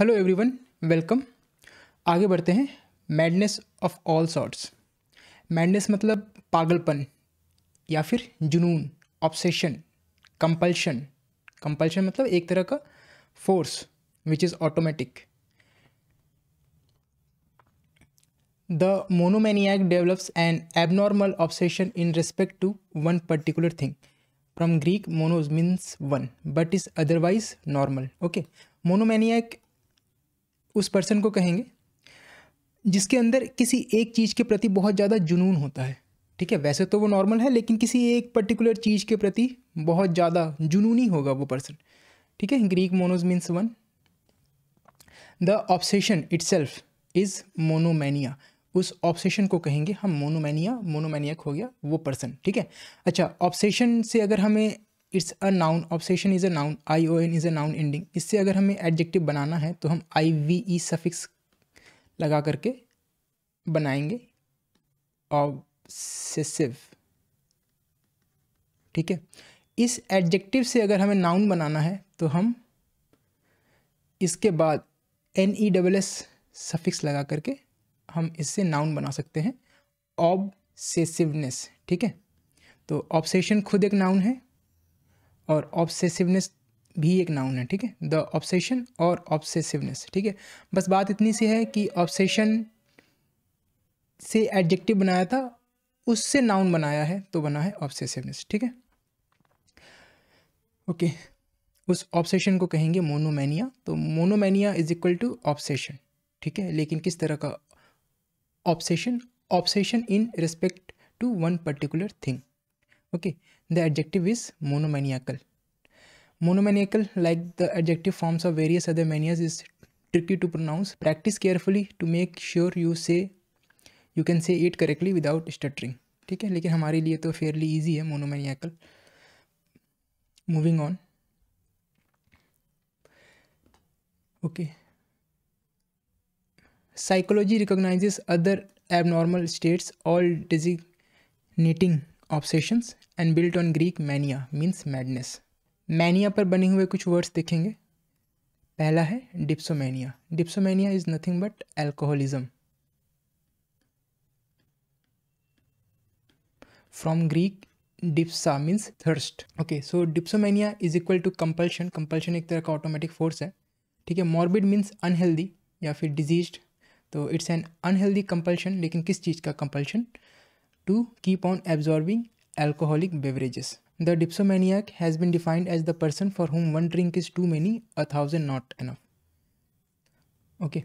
Hello everyone welcome आगे बढ़ते हैं madness of all sorts madness मतलब पागलपन या फिर जुनून ऑब्सेशन कंपल्शन कंपल्शन मतलब एक तरह का force which is automatic the monomaniac develops an abnormal obsession in respect to one particular thing from Greek monos means one but is otherwise normal okay monomania उस पर्सन को कहेंगे जिसके अंदर किसी एक चीज़ के प्रति बहुत ज़्यादा जुनून होता है ठीक है वैसे तो वो नॉर्मल है लेकिन किसी एक पर्टिकुलर चीज़ के प्रति बहुत ज़्यादा जुनूनी होगा वो पर्सन ठीक है Greek monos means one the obsession itself is monomania उस ऑब्सेशन को कहेंगे हम मोनोमैनिया मोनोमैनियक हो गया वो पर्सन ठीक है अच्छा ऑब्सेशन से अगर हमें it's a noun obsession is a noun I O N is a noun ending इससे अगर हमें एडजेक्टिव बनाना है तो हम आई वी ई सफिक्स लगा करके बनाएंगे ऑब्सेसिव ठीक है इस एडजेक्टिव से अगर हमें नाउन बनाना है तो हम इसके बाद N E double S suffix लगा करके हम इससे नाउन बना सकते हैं ऑब्सेसिवनेस ठीक है तो ऑब्सेशन खुद एक नाउन है और ऑब्सेसिवनेस भी एक नाउन है ठीक है द ऑब्सेशन और ऑब्सेसिवनेस ठीक है बस बात इतनी सी है कि ऑब्सेशन से एडजेक्टिव बनाया था उससे नाउन बनाया है तो बना है ऑब्सेसिवनेस ठीक है ओके उस ऑब्सेशन को कहेंगे मोनोमैनिया तो monomania is equal to obsession ठीक है लेकिन किस तरह का obsession obsession in respect to one particular thing okay okay. The adjective is monomaniacal. Monomaniacal, like the adjective forms of various other manias, is tricky to pronounce. Practice carefully to make sure you say you can say it correctly without stuttering. ठीक है लेकिन हमारे लिए तो fairly easy है monomaniacal moving on okay psychology recognizes other abnormal states all designating obsessions and built on Greek mania means madness mania पर बने हुए कुछ वर्ड्स देखेंगे पहला है dipsomania dipsomania is nothing but alcoholism from Greek dipsa means thirst okay so dipsomania is equal to compulsion compulsion एक तरह का ऑटोमेटिक फोर्स है ठीक है मॉर्बिड मीन्स अनहेल्दी या फिर डिजीज तो इट्स एन अनहेल्दी कंपल्शन लेकिन किस चीज़ का compulsion to keep on absorbing alcoholic beverages. The dipsomaniac has been defined as the person for whom one drink is too many, a thousand not enough. Okay,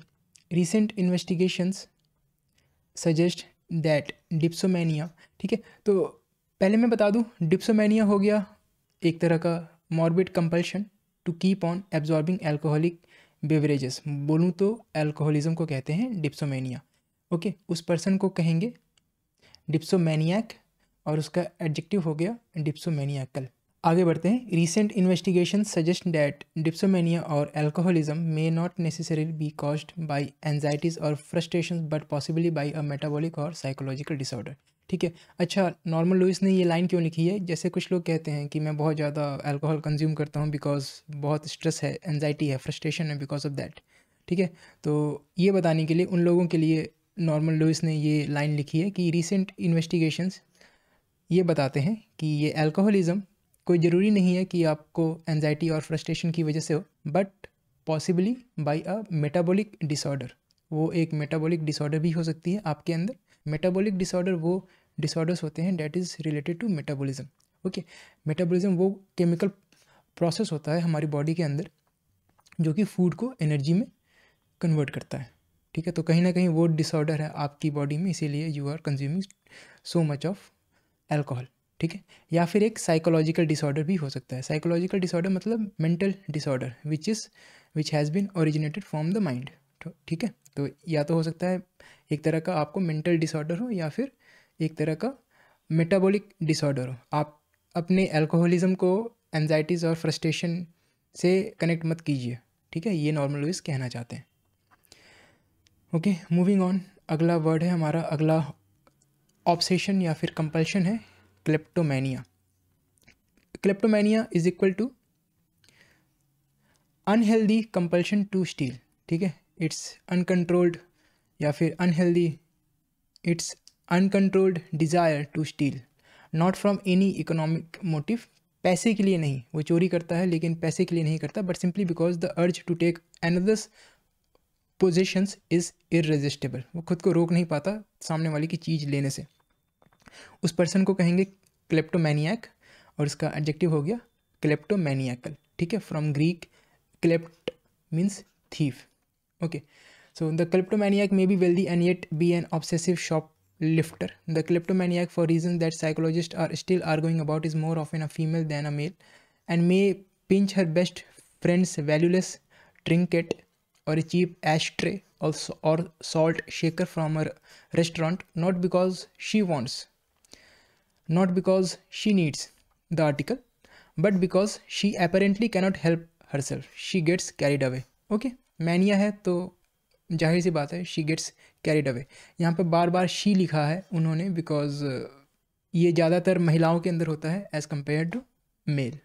recent investigations suggest that dipsomania, ठीक है तो पहले मैं बता दूँ dipsomania हो गया एक तरह का morbid compulsion to keep on absorbing alcoholic beverages बोलूँ तो एल्कोहलिज्म को कहते हैं डिप्सोमैनिया ओके okay, उस पर्सन को कहेंगे डिप्सोमैनियाक और उसका एडजेक्टिव हो गया डिप्सोमैनियाकल आगे बढ़ते हैं recent investigation suggest that dipsomania or alcoholism may not necessary be caused by anxieties or frustration but possibly by a metabolic or psychological disorder ठीक है अच्छा नॉर्मल लुइस ने ये लाइन क्यों लिखी है जैसे कुछ लोग कहते हैं कि मैं बहुत ज़्यादा अल्कोहल कंज्यूम करता हूँ बिकॉज बहुत स्ट्रेस है एनजाइटी है फ्रस्ट्रेशन है बिकॉज ऑफ दैट ठीक है तो ये बताने के लिए उन लोगों के लिए नॉर्मल लुइस ने ये लाइन लिखी है कि रिसेंट इन्वेस्टिगेशंस ये बताते हैं कि ये अल्कोहलिज़म कोई ज़रूरी नहीं है कि आपको एनजाइटी और फ्रस्ट्रेशन की वजह से हो but possibly by a metabolic disorder वो एक मेटाबॉलिक डिसऑर्डर भी हो सकती है आपके अंदर मेटाबॉलिक डिसऑर्डर वो डिसऑर्डर्स होते हैं that is related to metabolism okay metabolism वो केमिकल प्रोसेस होता है हमारी बॉडी के अंदर जो कि फूड को एनर्जी में कन्वर्ट करता है ठीक है तो कहीं ना कहीं वो डिसऑर्डर है आपकी बॉडी में इसीलिए you are consuming so much of alcohol ठीक है या फिर एक साइकोलॉजिकल डिसऑर्डर भी हो सकता है साइकोलॉजिकल डिसऑर्डर मतलब mental disorder which is which has been originated from the mind ठीक है तो या तो हो सकता है एक तरह का आपको मेंटल डिसऑर्डर हो या फिर एक तरह का मेटाबॉलिक डिसऑर्डर हो आप अपने एल्कोहलिज्म को एनजाइटीज़ और फ्रस्ट्रेशन से कनेक्ट मत कीजिए ठीक है ये नॉर्मल वेज कहना चाहते हैं ओके मूविंग ऑन अगला वर्ड है हमारा अगला ऑब्सेशन या फिर कंपल्शन है kleptomania kleptomania is equal to unhealthy compulsion to steal ठीक है इट्स अनकंट्रोल्ड या फिर unhealthy it's uncontrolled desire to steal not from any economic motive पैसे के लिए नहीं वो चोरी करता है लेकिन पैसे के लिए नहीं करता but simply because the urge to take another's possessions is irresistible वो खुद को रोक नहीं पाता सामने वाले की चीज लेने से उस पर्सन को कहेंगे क्लेप्टोमैनियक और इसका एडजेक्टिव हो गया क्लेप्टोमैनियकल ठीक है from Greek klept means thief okay so the kleptomaniac may be wealthy and yet be an obsessive shoplifter the kleptomaniac for reason that psychologist are still are going about is more of an a female than a male and may pinch her best friends valueless trinket or a cheap ashtray also or salt shaker from a restaurant not because she wants not because she needs the article but because she apparently cannot help herself she gets carried away okay mania hai to जाहिर सी बात है she gets carried away यहाँ पर बार बार she लिखा है उन्होंने because ये ज़्यादातर महिलाओं के अंदर होता है एज़ कम्पेयर टू मेल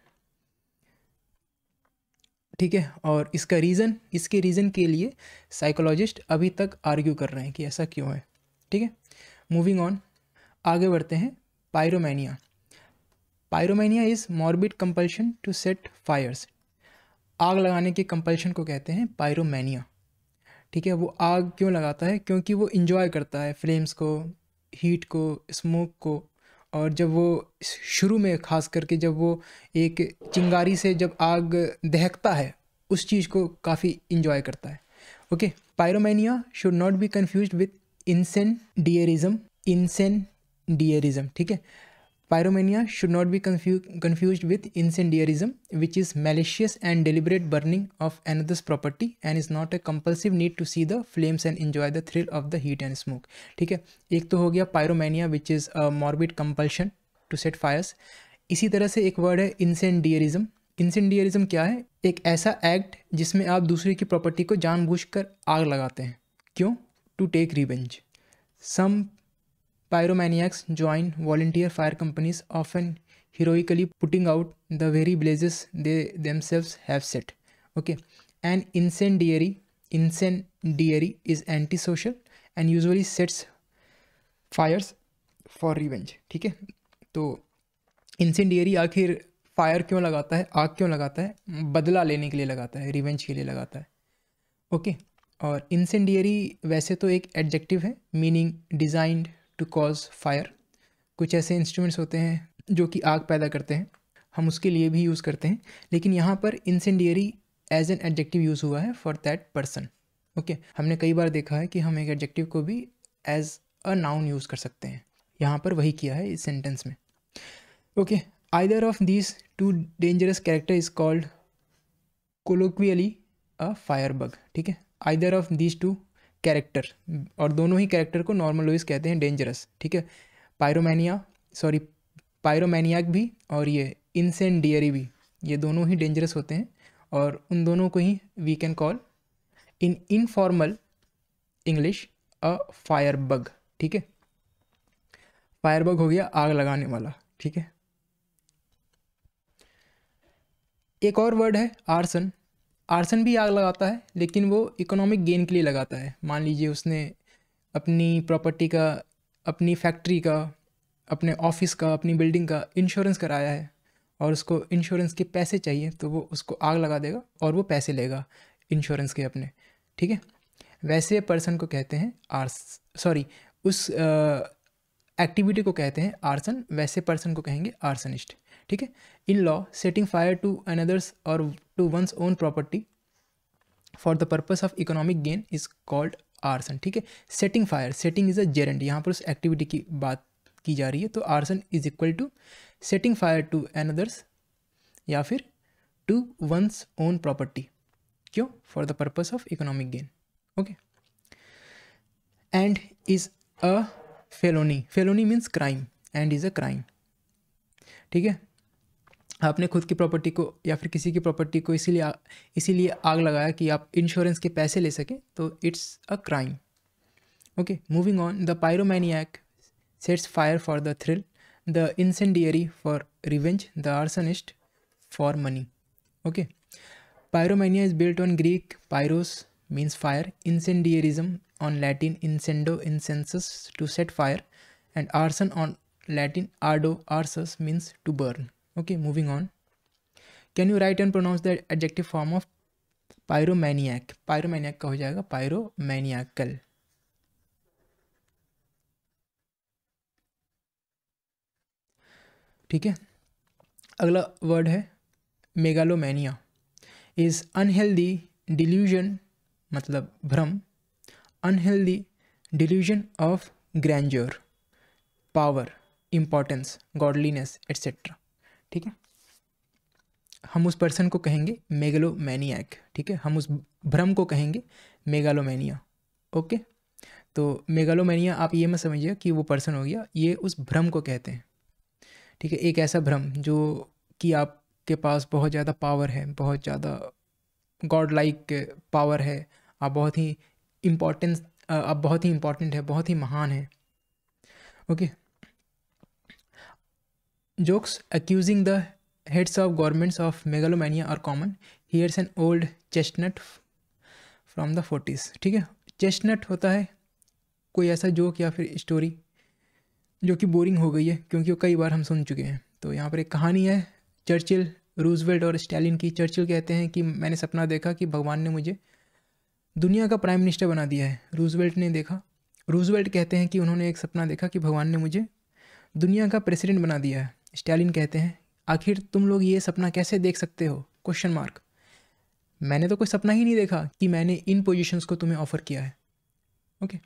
ठीक है और इसका रीज़न इसके रीज़न के लिए साइकोलॉजिस्ट अभी तक आर्ग्यू कर रहे हैं कि ऐसा क्यों है ठीक है मूविंग ऑन आगे बढ़ते हैं pyromania pyromania is morbid compulsion to set fires आग लगाने के कंपल्शन को कहते हैं पायरोमैनिया ठीक है वो आग क्यों लगाता है क्योंकि वो इन्जॉय करता है फ्लेम्स को हीट को स्मोक को और जब वो शुरू में ख़ास करके जब वो एक चिंगारी से जब आग दहकता है उस चीज़ को काफ़ी इंजॉय करता है okay pyromania should not be confuse with incendiarism incendiarism ठीक है Pyromania should not be confu confused with incendiarism, which is malicious and deliberate burning of another's property and is not a compulsive need to see the flames and enjoy the thrill of the heat and smoke. ठीक है एक तो हो गया pyromania, which is a morbid compulsion to set fires. इसी तरह से एक word है incendiarism. Incendiarism क्या है एक ऐसा act जिसमें आप दूसरे की property को जानबूझकर आग लगाते हैं क्यों To take revenge. Some Pyromaniacs join volunteer fire companies, often heroically putting out the very blazes they themselves have set. Okay, an incendiary incendiary is antisocial and usually sets fires for revenge. ठीक है तो incendiary आखिर fire क्यों लगाता है आग क्यों लगाता है बदला लेने के लिए लगाता है रिवेंज के लिए लगाता है ओके okay. और इंसेंडियरी वैसे तो एक एडजेक्टिव है meaning designed to cause fire कुछ ऐसे इंस्ट्रूमेंट्स होते हैं जो कि आग पैदा करते हैं हम उसके लिए भी यूज़ करते हैं लेकिन यहाँ पर incendiary as an adjective use हुआ है फॉर दैट पर्सन ओके हमने कई बार देखा है कि हम एक एडजेक्टिव को भी एज अ नाउन यूज़ कर सकते हैं यहाँ पर वही किया है इस सेंटेंस में okay either of this two dangerous character is called colloquially a fire bug ठीक है either of this two character और दोनों ही कैरेक्टर को नॉर्मल लुइस कहते हैं डेंजरस ठीक है पायरोमैनिया सॉरी पायरोमैनियाक भी और ये इंसेंडियरी भी ये दोनों ही डेंजरस होते हैं और उन दोनों को ही we can call in informal English a fire bug ठीक है फायर बग हो गया आग लगाने वाला ठीक है एक और वर्ड है आर्सन आर्सन भी आग लगाता है लेकिन वो इकोनॉमिक गेन के लिए लगाता है मान लीजिए उसने अपनी प्रॉपर्टी का अपनी फैक्ट्री का अपने ऑफिस का अपनी बिल्डिंग का इंश्योरेंस कराया है और उसको इंश्योरेंस के पैसे चाहिए तो वो उसको आग लगा देगा और वो पैसे लेगा इंश्योरेंस के अपने ठीक है वैसे पर्सन को कहते हैं आर्स सॉरी उस एक्टिविटी को कहते हैं आर्सन वैसे पर्सन को कहेंगे आर्सनिस्ट ठीक है in law setting fire to another's or to one's own property for the purpose of economic gain is called arson ठीक है setting fire setting is a gerund यहाँ पर उस एक्टिविटी की बात की जा रही है तो arson is equal to setting fire to another's या फिर टू वंस ओन प्रॉपर्टी क्यों for the purpose of economic gain okay and is a felony felony means crime and is a crime ठीक है आपने खुद की प्रॉपर्टी को या फिर किसी की प्रॉपर्टी को इसीलिए इसीलिए आग लगाया कि आप इंश्योरेंस के पैसे ले सकें तो it's a crime okay moving on the pyromaniac sets fire for the thrill the incendiary for revenge the arsonist for money okay pyromania is built on Greek pyros means fire incendiarism on Latin incendo incensus to set fire and arson on Latin ardo arsus means to burn okay moving on can you write and pronounce the adjective form of pyromaniac pyromaniac का हो जाएगा पायरोमैनियाकल ठीक है अगला word है megalomania is unhealthy delusion मतलब भ्रम unhealthy delusion of grandeur power importance godliness etcetera ठीक है हम उस पर्सन को कहेंगे मेगलोमैनियाक ठीक है हम उस भ्रम को कहेंगे मेगालोमैनिया ओके तो मेगालोमैनिया आप ये मत समझिए कि वो पर्सन हो गया ये उस भ्रम को कहते हैं ठीक है एक ऐसा भ्रम जो कि आपके पास बहुत ज़्यादा पावर है बहुत ज़्यादा गॉड लाइक पावर है आप बहुत ही इम्पोर्टेंस आप बहुत ही इम्पोर्टेंट है बहुत ही महान है okay okay? Jokes accusing the heads of governments of megalomania are common. Here's an old chestnut from the 40s ठीक है चेस्टनट होता है कोई ऐसा जोक या फिर स्टोरी जो कि बोरिंग हो गई है क्योंकि वो कई बार हम सुन चुके हैं तो यहाँ पर एक कहानी है चर्चिल रूजवेल्ट और स्टालिन की चर्चिल कहते हैं कि मैंने सपना देखा कि भगवान ने मुझे दुनिया का प्राइम मिनिस्टर बना दिया है रूजवेल्ट ने देखा रूजवेल्ट कहते हैं कि उन्होंने एक सपना देखा कि भगवान ने मुझे दुनिया का प्रेसिडेंट बना दिया है स्टालिन कहते हैं आखिर तुम लोग ये सपना कैसे देख सकते हो क्वेश्चन मार्क मैंने तो कोई सपना ही नहीं देखा कि मैंने इन पोजीशंस को तुम्हें ऑफ़र किया है okay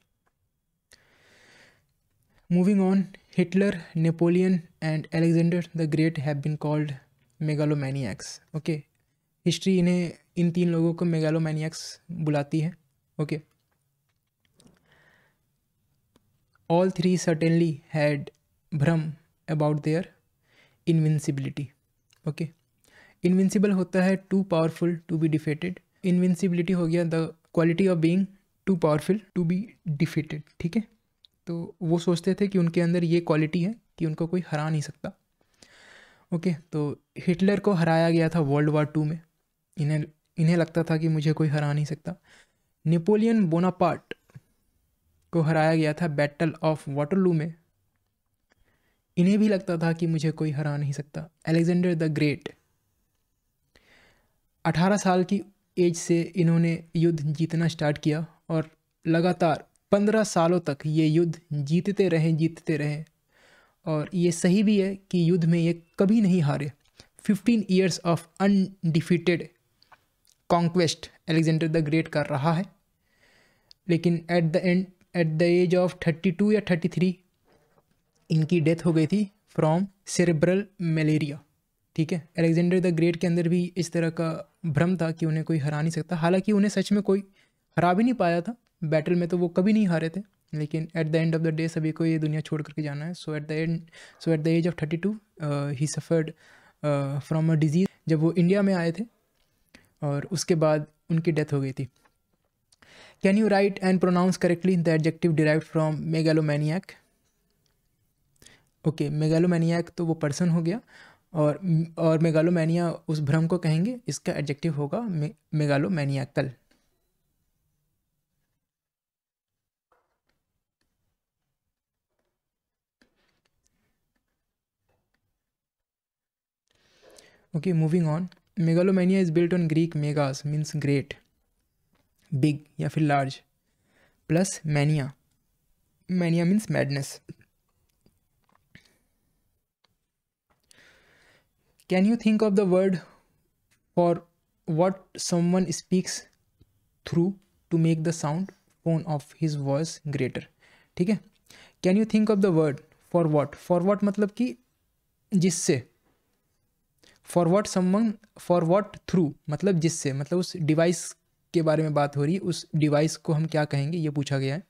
moving on Hitler Napoleon and Alexander the great have been called megalomaniacs okay history इन्हें इन तीन लोगों को मेगालोमैनियक्स बुलाती है okay all three certainly had भ्रम about their invincibility okay invincible होता है too powerful to be defeated invincibility हो गया the quality of being too powerful to be defeated ठीक है तो वो सोचते थे कि उनके अंदर ये क्वालिटी है कि उनको कोई हरा नहीं सकता ओके okay, तो हिटलर को हराया गया था वर्ल्ड वार टू में इन्हें इन्हें लगता था कि मुझे कोई हरा नहीं सकता नेपोलियन बोनापार्ट को हराया गया था बैटल ऑफ वाटरलू में इन्हें भी लगता था कि मुझे कोई हरा नहीं सकता एलेक्जेंडर द ग्रेट अठारह साल की एज से इन्होंने युद्ध जीतना स्टार्ट किया और लगातार पंद्रह सालों तक ये युद्ध जीतते रहे जीतते रहे और ये सही भी है कि युद्ध में ये कभी नहीं हारे fifteen years of undefeated conquest Alexander the great कर रहा है लेकिन at the end at the age of thirty two या थर्टी थ्री इनकी डेथ हो गई थी फ्रॉम सेरेब्रल मलेरिया ठीक है अलेक्जेंडर द ग्रेट के अंदर भी इस तरह का भ्रम था कि उन्हें कोई हरा नहीं सकता हालांकि उन्हें सच में कोई हरा भी नहीं पाया था बैटल में तो वो कभी नहीं हारे थे लेकिन at the end of the day सभी को ये दुनिया छोड़ करके जाना है so at the end so at the age of thirty two he suffered from a disease जब वो इंडिया में आए थे और उसके बाद उनकी डेथ हो गई थी can you write and pronounce correctly the adjective derive from megalomaniac okay megalomaniac तो वो पर्सन हो गया और और मेगालोमैनिया उस भ्रम को कहेंगे इसका एडजेक्टिव होगा मे, कल okay moving on megalomania is built on Greek megas means great big या फिर large plus mania mania means madness you think of the word for for someone speaks through to make the sound phone of his voice greater ठीक है can you think of the word for what for what मतलब कि जिससे for what someone for what through मतलब जिससे मतलब उस device के बारे में बात हो रही है उस डिवाइस को हम क्या कहेंगे ये पूछा गया है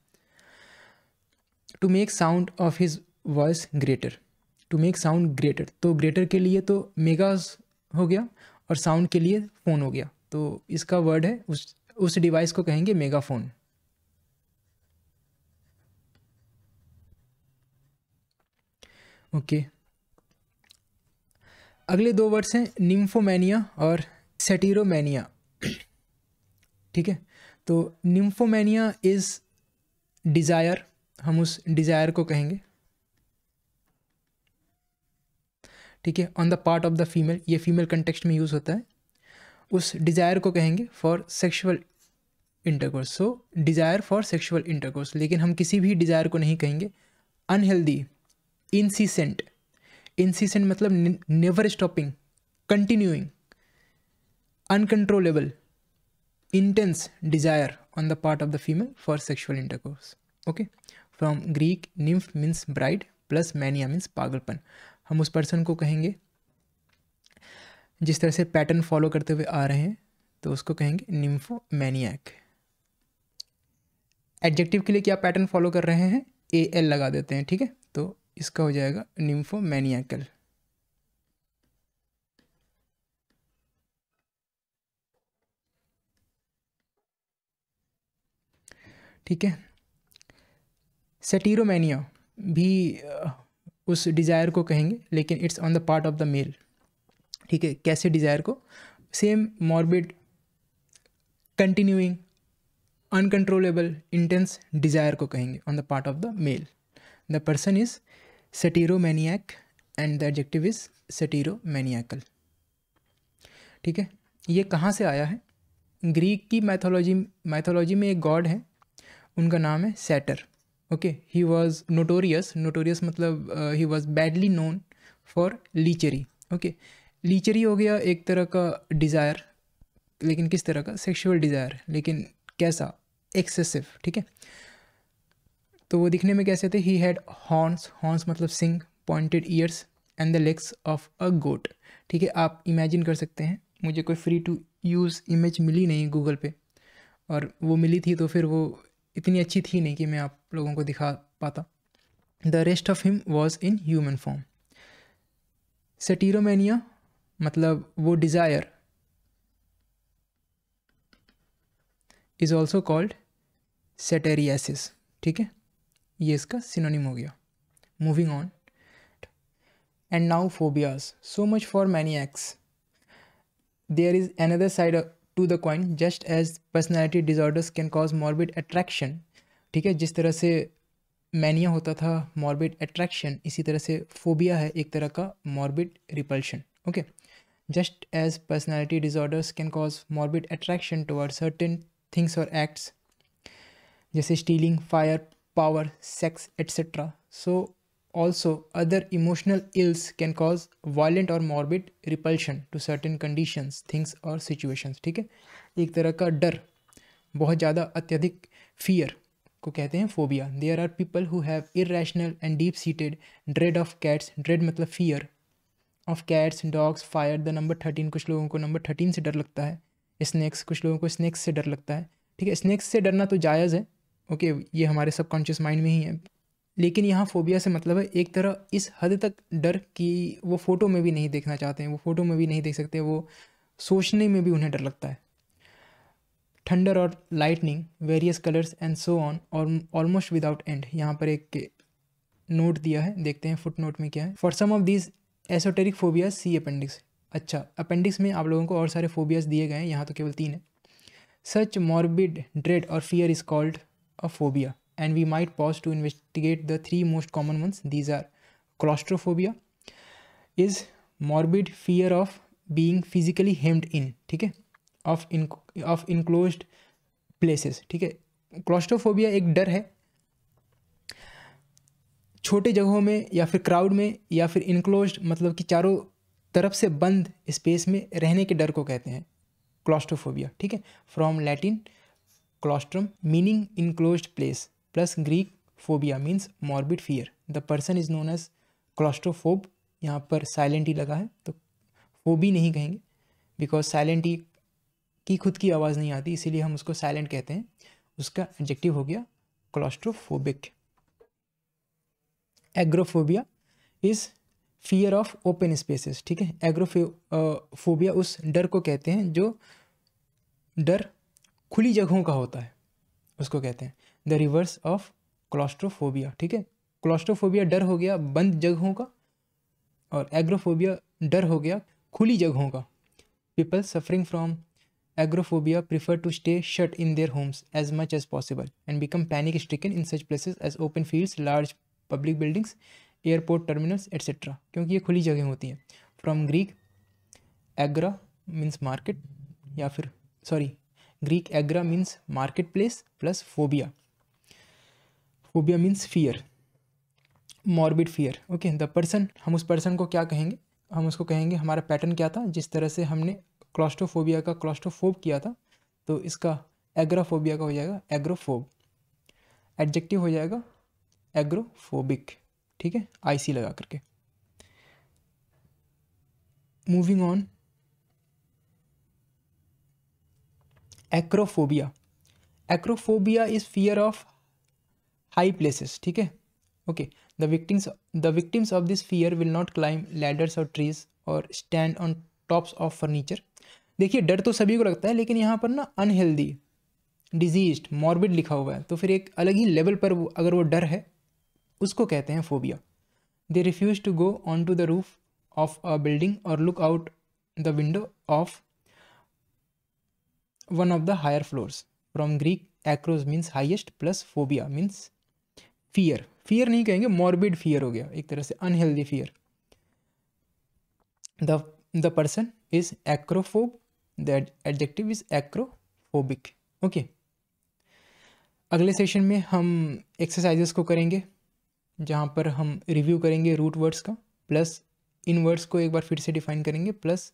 to make sound of his voice greater to make sound greater तो ग्रेटर के लिए तो मेगा हो गया और साउंड के लिए फ़ोन हो गया तो इसका वर्ड है उस उस डिवाइस को कहेंगे मेगाफोन ओके okay. अगले दो वर्ड्स हैं निम्फोमैनिया और सेटीरोमैनिया ठीक है तो निम्फोमैनिया इज़ डिज़ायर हम उस डिज़ायर को कहेंगे ठीक है on the part of the female ये फीमेल कंटेक्स्ट में यूज़ होता है उस डिज़ायर को कहेंगे for sexual intercourse so desire for sexual intercourse लेकिन हम किसी भी डिज़ायर को नहीं कहेंगे अनहेल्दी इंसीसेंट इंसीसेंट मतलब never stopping continuing uncontrollable intense desire on the part of the female for sexual intercourse okay from Greek nymph means bride plus mania means पागलपन हम उस पर्सन को कहेंगे जिस तरह से पैटर्न फॉलो करते हुए आ रहे हैं तो उसको कहेंगे निम्फो मैनियक एडजेक्टिव के लिए क्या पैटर्न फॉलो कर रहे हैं ए एल लगा देते हैं ठीक है तो इसका हो जाएगा निम्फो मैनियकल ठीक है सेटीरोमैनिया भी उस डिज़ायर को कहेंगे लेकिन it's on the part of the male ठीक है कैसे डिज़ायर को same morbid continuing uncontrollable intense desire को कहेंगे on the part of the male the person is satyromaniac and the adjective is satyromaniacal ठीक है ये कहाँ से आया है ग्रीक की मैथोलॉजी मैथोलॉजी में एक गॉड है उनका नाम है satyr okay he was notorious notorious मतलब he was badly known for lechery okay lechery हो गया एक तरह का डिज़ायर लेकिन किस तरह का सेक्शुअल डिज़ायर लेकिन कैसा एक्सेसिव ठीक है तो वो दिखने में कैसे थे ही हैड हॉर्न्स हॉर्न्स मतलब सिंग pointed ears and the legs of a goat ठीक है आप इमेजिन कर सकते हैं मुझे कोई फ्री टू यूज़ इमेज मिली नहीं गूगल पे और वो मिली थी तो फिर वो इतनी अच्छी थी नहीं कि मैं आप लोगों को दिखा पाता the rest of him was in human form satyromania मतलब वो desire is also called satyriasis ठीक है ये इसका सिनोनिम हो गया moving on and now phobias so much for manias there is another side to the coin just as personality disorders can cause morbid attraction ठीक है जिस तरह से मैनिया होता था मॉर्बिड अट्रैक्शन इसी तरह से फोबिया है एक तरह का morbid repulsion okay just as personality disorders can cause morbid attraction toward certain things और एक्ट्स जैसे stealing fire power sex etcetera so Also, other emotional ills can cause violent और morbid repulsion to certain conditions, things और situations ठीक है एक तरह का डर बहुत ज़्यादा अत्यधिक fear को कहते हैं phobia. There are people who have irrational and deep seated dread of cats, dread मतलब fear of cats, dogs, fire. The number thirteen कुछ लोगों को नंबर थर्टीन से डर लगता है स्नैक्स कुछ लोगों को स्नैक्स से डर लगता है ठीक है स्नैक्स से डरना तो जायज़ है ओके okay, ये हमारे सबकॉन्शियस माइंड में ही है लेकिन यहाँ फोबिया से मतलब है एक तरह इस हद तक डर कि वो फ़ोटो में भी नहीं देखना चाहते हैं वो फ़ोटो में भी नहीं देख सकते वो सोचने में भी उन्हें डर लगता है थंडर और lightning various colours and so on और ऑलमोस्ट विदाउट एंड यहाँ पर एक नोट दिया है देखते हैं फुट नोट में क्या है for some of this esoteric phobia see appendix अच्छा अपेंडिक्स में आप लोगों को और सारे फोबियाज दिए गए हैं यहाँ तो केवल तीन है सच मॉर्बिड ड्रेड और fear is called a phobia and we might pause to investigate the three most common ones. These are claustrophobia is morbid fear of being physically hemmed in, ठीक है of in of enclosed places, ठीक है claustrophobia एक डर है छोटे जगहों में या फिर क्राउड में या फिर इनक्लोज मतलब कि चारों तरफ से बंद स्पेस में रहने के डर को कहते हैं क्लॉस्ट्रोफोबिया ठीक है from Latin claustrum meaning enclose place plus Greek phobia means morbid fear the person is known as claustrophobe यहाँ पर साइलेंट ही लगा है तो फोबी नहीं कहेंगे बिकॉज साइलेंट ही की खुद की आवाज़ नहीं आती इसीलिए हम उसको साइलेंट कहते हैं उसका एडजेक्टिव हो गया claustrophobic agoraphobia is fear of open spaces ठीक है एग्रोफोबिया उस डर को कहते हैं जो डर खुली जगहों का होता है उसको कहते हैं द रिवर्स ऑफ क्लॉस्ट्रोफोबिया ठीक है क्लॉस्ट्रोफोबिया डर हो गया बंद जगहों का और एग्रोफोबिया डर हो गया खुली जगहों का people suffering from agoraphobia prefer to stay shut in their homes as much as possible and become panic stricken in such places as open fields large public buildings airport terminals etcetera क्योंकि ये खुली जगह होती हैं from Greek agora means market या फिर sorry Greek agora means market place plus phobia phobia means fear morbid fear okay the person हम उस पर्सन को क्या कहेंगे हम उसको कहेंगे हमारा पैटर्न क्या था जिस तरह से हमने क्लॉस्ट्रोफोबिया का क्लॉस्ट्रोफोब किया था तो इसका एग्राफोबिया का हो जाएगा एग्रोफोब एडजेक्टिव हो जाएगा एग्रोफोबिक ठीक है आईसी लगा करके moving on acrophobia acrophobia is fear of high places ठीक है okay the victims the victims of this fear will not climb ladders और ट्रीज और stand on tops of furniture देखिए डर तो सभी को लगता है लेकिन यहाँ पर ना अनहेल्दी डिजीज मॉर्बिड लिखा हुआ है तो फिर एक अलग ही लेवल पर वो, अगर वो डर है उसको कहते हैं phobia they refuse to go on to the roof of a building और look out the window of one of the higher floors from Greek akros means highest plus phobia means fear fear नहीं कहेंगे morbid fear हो गया एक तरह से unhealthy fear the the person is acrophobe the adjective is acrophobic okay अगले session में हम एक्सरसाइजेस को करेंगे जहाँ पर हम रिव्यू करेंगे रूट वर्ड्स का प्लस इन वर्ड्स को एक बार फिर से डिफाइन करेंगे प्लस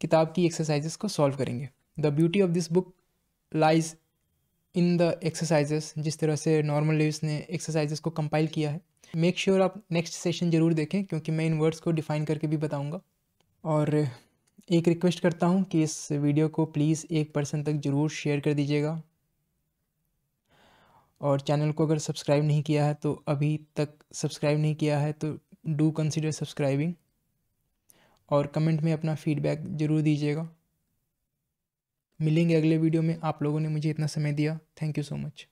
किताब की एक्सरसाइजेस को सॉल्व करेंगे the beauty of this book lies in the exercises जिस तरह से नॉर्मल लिव्स ने एक्सरसाइजेस को कंपाइल किया है मेक श्योर sure आप नेक्स्ट सेशन ज़रूर देखें क्योंकि मैं इन वर्ड्स को डिफ़ाइन करके भी बताऊँगा और एक रिक्वेस्ट करता हूँ कि इस वीडियो को प्लीज़ एक पर्सन तक ज़रूर शेयर कर दीजिएगा और चैनल को अगर सब्सक्राइब नहीं किया है तो अभी तक सब्सक्राइब नहीं किया है तो डू कंसिडर सब्सक्राइबिंग और कमेंट में अपना फीडबैक ज़रूर दीजिएगा मिलेंगे अगले वीडियो में आप लोगों ने मुझे इतना समय दिया थैंक यू सो मच